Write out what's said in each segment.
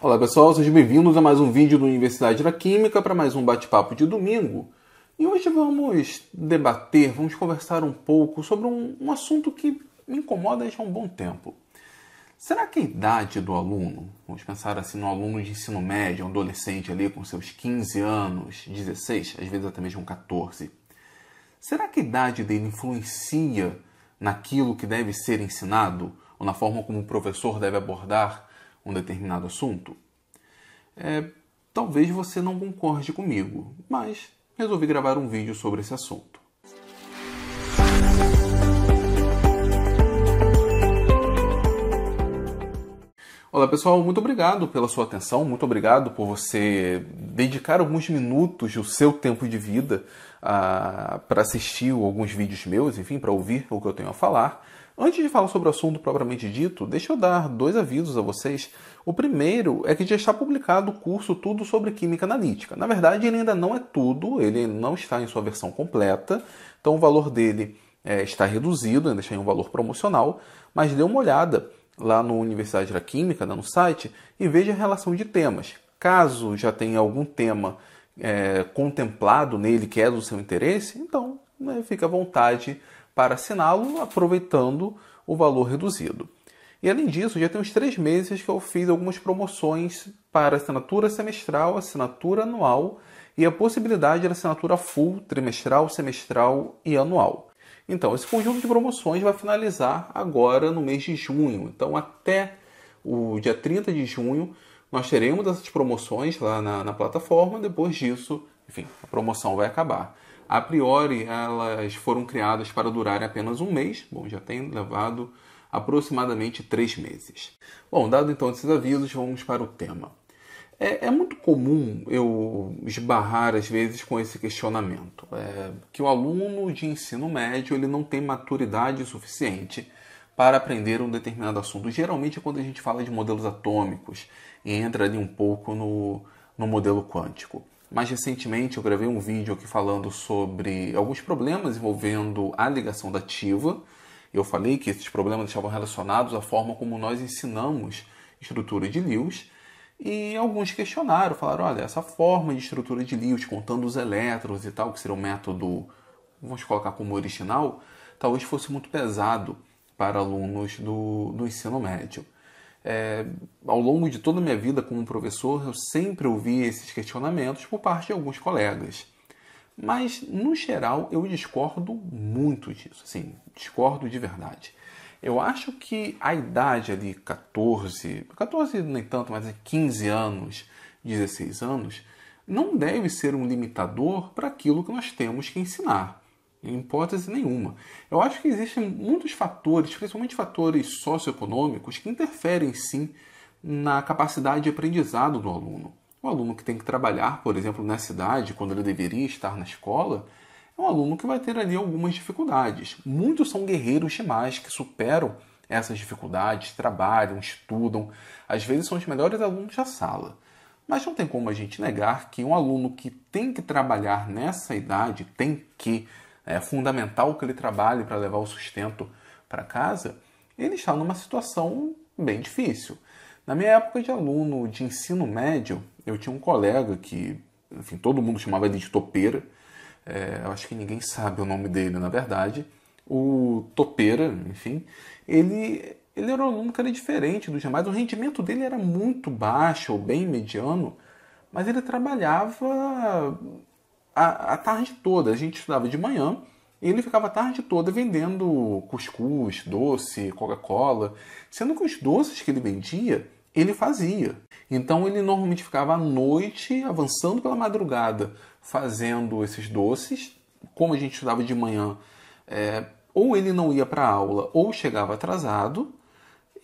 Olá pessoal, sejam bem-vindos a mais um vídeo do Universidade da Química para mais um bate-papo de domingo. E hoje vamos debater, vamos conversar um pouco sobre um, um, assunto que me incomoda já há um bom tempo. Será que a idade do aluno, vamos pensar assim no aluno de ensino médio, um adolescente ali com seus 15 anos, 16, às vezes até mesmo 14, será que a idade dele influencia naquilo que deve ser ensinado ou na forma como o professor deve abordar um determinado assunto? É, talvez você não concorde comigo, mas resolvi gravar um vídeo sobre esse assunto. Olá pessoal, muito obrigado pela sua atenção, muito obrigado por você dedicar alguns minutos do seu tempo de vida ah, para assistir alguns vídeos meus, enfim, para ouvir o que eu tenho a falar. Antes de falar sobre o assunto propriamente dito, deixa eu dar dois avisos a vocês. O primeiro é que já está publicado o curso Tudo sobre Química Analítica. Na verdade, ele ainda não é tudo, ele não está em sua versão completa, então o valor dele é, está reduzido, ainda está em um valor promocional, mas dê uma olhada lá no Universidade da Química, né, no site, e veja a relação de temas. Caso já tenha algum tema é, contemplado nele que é do seu interesse, então né, fica à vontade para assiná-lo, aproveitando o valor reduzido. E além disso, já tem uns três meses que eu fiz algumas promoções para assinatura semestral, assinatura anual e a possibilidade de assinatura full, trimestral, semestral e anual. Então, esse conjunto de promoções vai finalizar agora no mês de junho. Então, até o dia 30 de junho, nós teremos essas promoções lá na, na plataforma. Depois disso, enfim, a promoção vai acabar. A priori, elas foram criadas para durarem apenas um mês, bom, já tem levado aproximadamente três meses. Bom, dado então esses avisos, vamos para o tema. É, é muito comum eu esbarrar às vezes com esse questionamento, é, que o aluno de ensino médio ele não tem maturidade suficiente para aprender um determinado assunto. Geralmente, é quando a gente fala de modelos atômicos, entra ali um pouco no, no modelo quântico. Mais recentemente, eu gravei um vídeo aqui falando sobre alguns problemas envolvendo a ligação dativa. Eu falei que esses problemas estavam relacionados à forma como nós ensinamos estrutura de Lewis. E alguns questionaram, falaram: olha, essa forma de estrutura de Lewis, contando os elétrons e tal, que seria o um método, vamos colocar como original, talvez fosse muito pesado para alunos do, do ensino médio. É, ao longo de toda a minha vida como professor, eu sempre ouvi esses questionamentos por parte de alguns colegas. Mas, no geral, eu discordo muito disso, assim, discordo de verdade. Eu acho que a idade ali, 14, 14 nem tanto, mas 15 é anos, 16 anos, não deve ser um limitador para aquilo que nós temos que ensinar em hipótese nenhuma. Eu acho que existem muitos fatores, principalmente fatores socioeconômicos, que interferem sim na capacidade de aprendizado do aluno. O aluno que tem que trabalhar, por exemplo, na cidade, quando ele deveria estar na escola, é um aluno que vai ter ali algumas dificuldades. Muitos são guerreiros demais que superam essas dificuldades, trabalham, estudam, às vezes são os melhores alunos da sala. Mas não tem como a gente negar que um aluno que tem que trabalhar nessa idade tem que é fundamental que ele trabalhe para levar o sustento para casa, ele está numa situação bem difícil. Na minha época de aluno de ensino médio, eu tinha um colega que, enfim, todo mundo chamava ele de topeira. É, eu acho que ninguém sabe o nome dele, na verdade. O topeira, enfim, ele, ele era um aluno que era diferente dos demais. O rendimento dele era muito baixo ou bem mediano, mas ele trabalhava a, a tarde toda. A gente estudava de manhã e ele ficava a tarde toda vendendo cuscuz, doce, Coca-Cola, sendo que os doces que ele vendia, ele fazia. Então ele normalmente ficava à noite, avançando pela madrugada, fazendo esses doces. Como a gente estudava de manhã, é, ou ele não ia para a aula, ou chegava atrasado,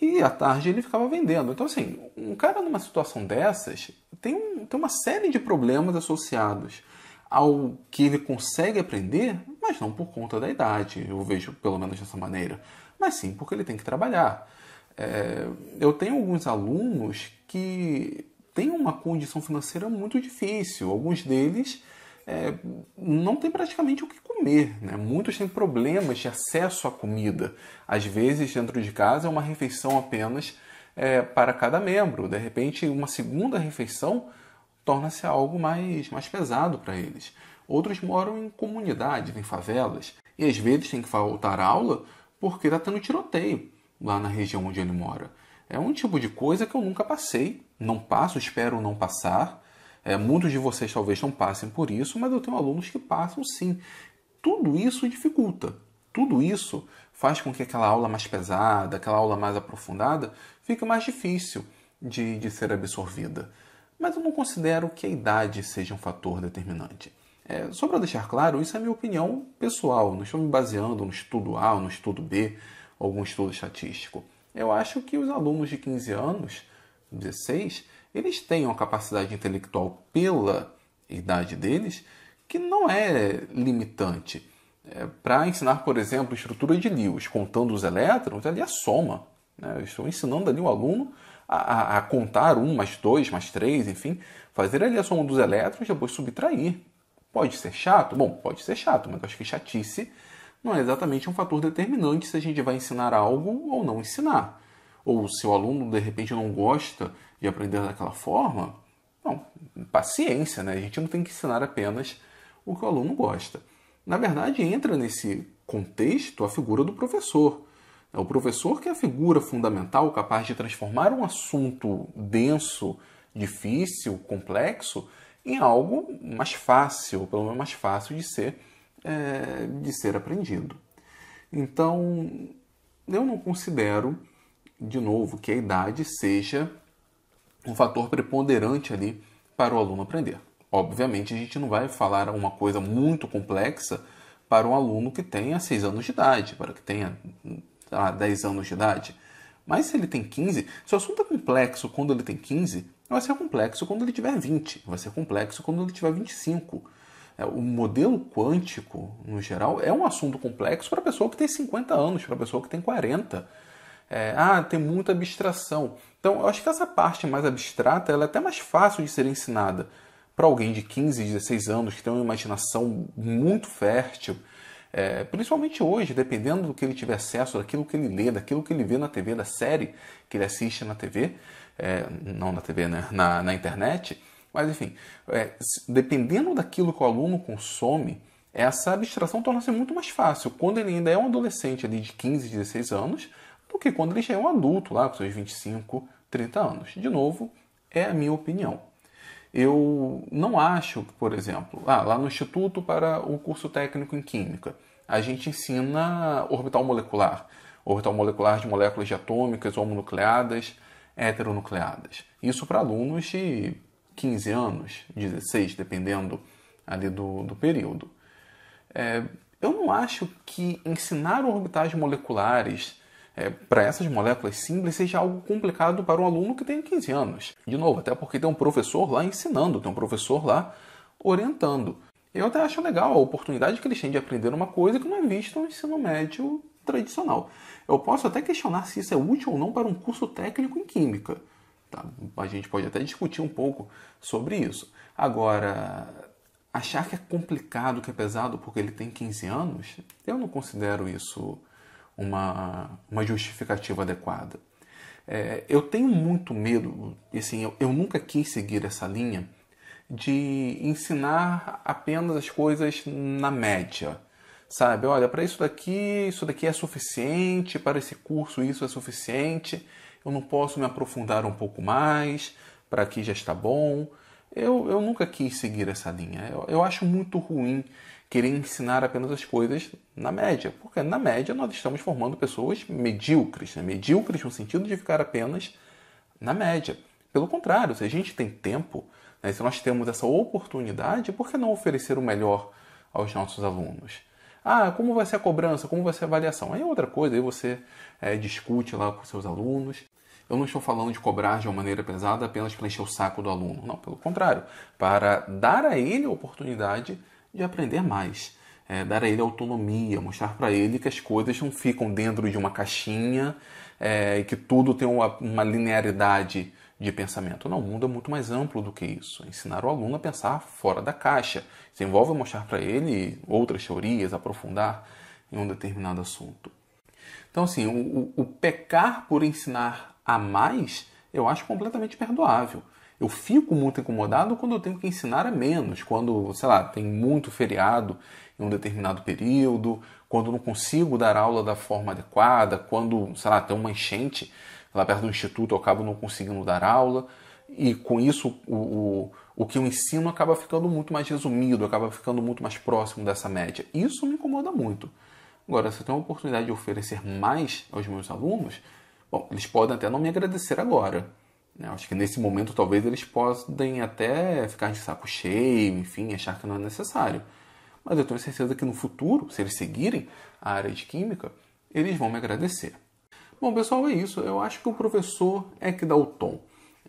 e à tarde ele ficava vendendo. Então, assim, um cara numa situação dessas tem, um, tem uma série de problemas associados ao que ele consegue aprender, mas não por conta da idade, eu vejo pelo menos dessa maneira, mas sim porque ele tem que trabalhar. É, eu tenho alguns alunos que têm uma condição financeira muito difícil, alguns deles é, não têm praticamente o que comer, né? muitos têm problemas de acesso à comida, às vezes dentro de casa é uma refeição apenas é, para cada membro, de repente uma segunda refeição torna-se algo mais, mais pesado para eles. Outros moram em comunidades, em favelas, e às vezes tem que faltar aula porque está tendo tiroteio lá na região onde ele mora. É um tipo de coisa que eu nunca passei, não passo, espero não passar. É, muitos de vocês talvez não passem por isso, mas eu tenho alunos que passam sim. Tudo isso dificulta, tudo isso faz com que aquela aula mais pesada, aquela aula mais aprofundada, fique mais difícil de, de ser absorvida mas eu não considero que a idade seja um fator determinante. É, só para deixar claro, isso é minha opinião pessoal, não estou me baseando no estudo A, no estudo B, ou algum estudo estatístico. Eu acho que os alunos de 15 anos, 16, eles têm uma capacidade intelectual pela idade deles que não é limitante. É, para ensinar, por exemplo, estrutura de Lewis, contando os elétrons, ali é soma. Né? Eu estou ensinando ali o aluno a, a, contar um, mais dois, mais três, enfim, fazer ali a soma dos elétrons e depois subtrair. Pode ser chato? Bom, pode ser chato, mas acho que chatice não é exatamente um fator determinante se a gente vai ensinar algo ou não ensinar. Ou se o aluno de repente não gosta de aprender daquela forma, bom, paciência, né? A gente não tem que ensinar apenas o que o aluno gosta. Na verdade, entra nesse contexto a figura do professor. É o professor que é a figura fundamental capaz de transformar um assunto denso, difícil, complexo, em algo mais fácil, pelo menos mais fácil de ser, é, de ser aprendido. Então, eu não considero, de novo, que a idade seja um fator preponderante ali para o aluno aprender. Obviamente, a gente não vai falar uma coisa muito complexa para um aluno que tenha seis anos de idade, para que tenha sei lá, 10 anos de idade. Mas se ele tem 15, se o assunto é complexo quando ele tem 15, vai ser complexo quando ele tiver 20, vai ser complexo quando ele tiver 25. É, o modelo quântico, no geral, é um assunto complexo para a pessoa que tem 50 anos, para a pessoa que tem 40. É, ah, tem muita abstração. Então, eu acho que essa parte mais abstrata ela é até mais fácil de ser ensinada para alguém de 15, 16 anos, que tem uma imaginação muito fértil, é, principalmente hoje, dependendo do que ele tiver acesso, daquilo que ele lê, daquilo que ele vê na TV, da série que ele assiste na TV, é, não na TV, né? na, na internet. Mas enfim, é, dependendo daquilo que o aluno consome, essa abstração torna-se muito mais fácil quando ele ainda é um adolescente ali de 15, 16 anos, do que quando ele já é um adulto lá com seus 25, 30 anos. De novo, é a minha opinião. Eu não acho, por exemplo, ah, lá no Instituto para o curso técnico em Química, a gente ensina orbital molecular, orbital molecular de moléculas diatômicas, homonucleadas, heteronucleadas. Isso para alunos de 15 anos, 16, dependendo ali do, do período. É, eu não acho que ensinar orbitais moleculares é, para essas moléculas simples seja algo complicado para um aluno que tem 15 anos. De novo, até porque tem um professor lá ensinando, tem um professor lá orientando. Eu até acho legal a oportunidade que eles têm de aprender uma coisa que não é vista no ensino médio tradicional. Eu posso até questionar se isso é útil ou não para um curso técnico em química. Tá? A gente pode até discutir um pouco sobre isso. Agora, achar que é complicado, que é pesado porque ele tem 15 anos, eu não considero isso uma, uma justificativa adequada. É, eu tenho muito medo, assim, eu, eu nunca quis seguir essa linha de ensinar apenas as coisas na média sabe? Olha, para isso daqui, isso daqui é suficiente, para esse curso isso é suficiente, eu não posso me aprofundar um pouco mais, para aqui já está bom. Eu, eu nunca quis seguir essa linha. Eu, eu acho muito ruim querer ensinar apenas as coisas na média, porque na média nós estamos formando pessoas medíocres, né? medíocres no sentido de ficar apenas na média. Pelo contrário, se a gente tem tempo, né, se nós temos essa oportunidade, por que não oferecer o melhor aos nossos alunos? Ah, como vai ser a cobrança? Como vai ser a avaliação? Aí é outra coisa, aí você é, discute lá com seus alunos, eu não estou falando de cobrar de uma maneira pesada apenas para encher o saco do aluno. Não, pelo contrário, para dar a ele a oportunidade de aprender mais. É, dar a ele autonomia, mostrar para ele que as coisas não ficam dentro de uma caixinha é, e é, que tudo tem uma, uma linearidade de pensamento. Não, o mundo é muito mais amplo do que isso. Ensinar o aluno a pensar fora da caixa. Isso envolve mostrar para ele outras teorias, aprofundar em um determinado assunto. Então, assim, o, o, pecar por ensinar a mais, eu acho completamente perdoável. Eu fico muito incomodado quando eu tenho que ensinar a menos, quando, sei lá, tem muito feriado em um determinado período, quando não consigo dar aula da forma adequada, quando, sei lá, tem uma enchente lá perto do instituto, eu acabo não conseguindo dar aula, e com isso o, o, o que eu ensino acaba ficando muito mais resumido, acaba ficando muito mais próximo dessa média. Isso me incomoda muito. Agora, se eu tenho a oportunidade de oferecer mais aos meus alunos, Bom, eles podem até não me agradecer agora. Né? Acho que nesse momento talvez eles podem até ficar de saco cheio, enfim, achar que não é necessário. Mas eu tenho certeza que no futuro, se eles seguirem a área de química, eles vão me agradecer. Bom, pessoal, é isso. Eu acho que o professor é que dá o tom.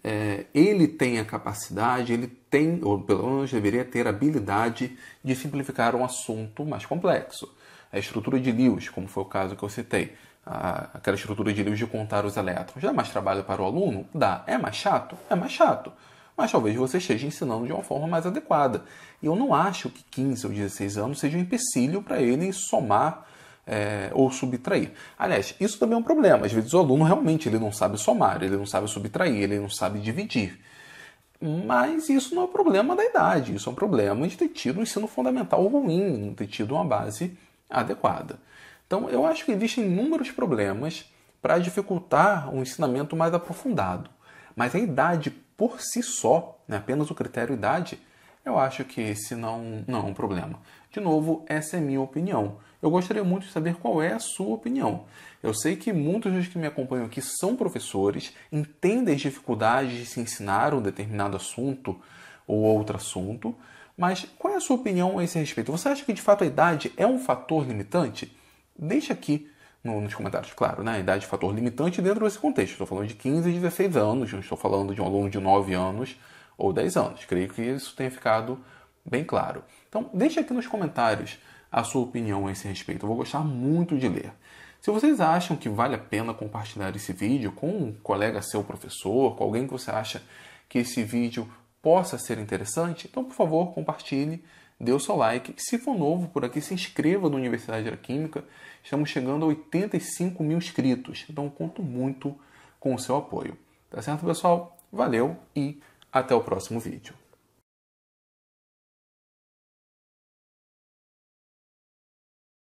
É, ele tem a capacidade, ele tem, ou pelo menos deveria ter a habilidade de simplificar um assunto mais complexo. A estrutura de Lewis, como foi o caso que eu citei, aquela estrutura de livros de contar os elétrons. Dá mais trabalho para o aluno? Dá. É mais chato? É mais chato. Mas talvez você esteja ensinando de uma forma mais adequada. E eu não acho que 15 ou 16 anos seja um empecilho para ele somar é, ou subtrair. Aliás, isso também é um problema. Às vezes o aluno realmente ele não sabe somar, ele não sabe subtrair, ele não sabe dividir. Mas isso não é um problema da idade, isso é um problema de ter tido um ensino fundamental ruim, não ter tido uma base adequada. Então, eu acho que existem inúmeros problemas para dificultar um ensinamento mais aprofundado. Mas a idade por si só, né, apenas o critério idade, eu acho que esse não, não é um problema. De novo, essa é minha opinião. Eu gostaria muito de saber qual é a sua opinião. Eu sei que muitos dos que me acompanham aqui são professores, entendem as dificuldades de se ensinar um determinado assunto ou outro assunto, mas qual é a sua opinião a esse respeito? Você acha que de fato a idade é um fator limitante? deixa aqui no, nos comentários. Claro, né? A idade é fator limitante dentro desse contexto. Estou falando de 15 e 16 anos, não estou falando de um aluno de 9 anos ou 10 anos. Creio que isso tenha ficado bem claro. Então, deixa aqui nos comentários a sua opinião a esse respeito. Eu vou gostar muito de ler. Se vocês acham que vale a pena compartilhar esse vídeo com um colega seu professor, com alguém que você acha que esse vídeo possa ser interessante, então, por favor, compartilhe dê o seu like. Se for novo por aqui, se inscreva no Universidade da Química. Estamos chegando a 85 mil inscritos, então conto muito com o seu apoio. Tá certo, pessoal? Valeu e até o próximo vídeo.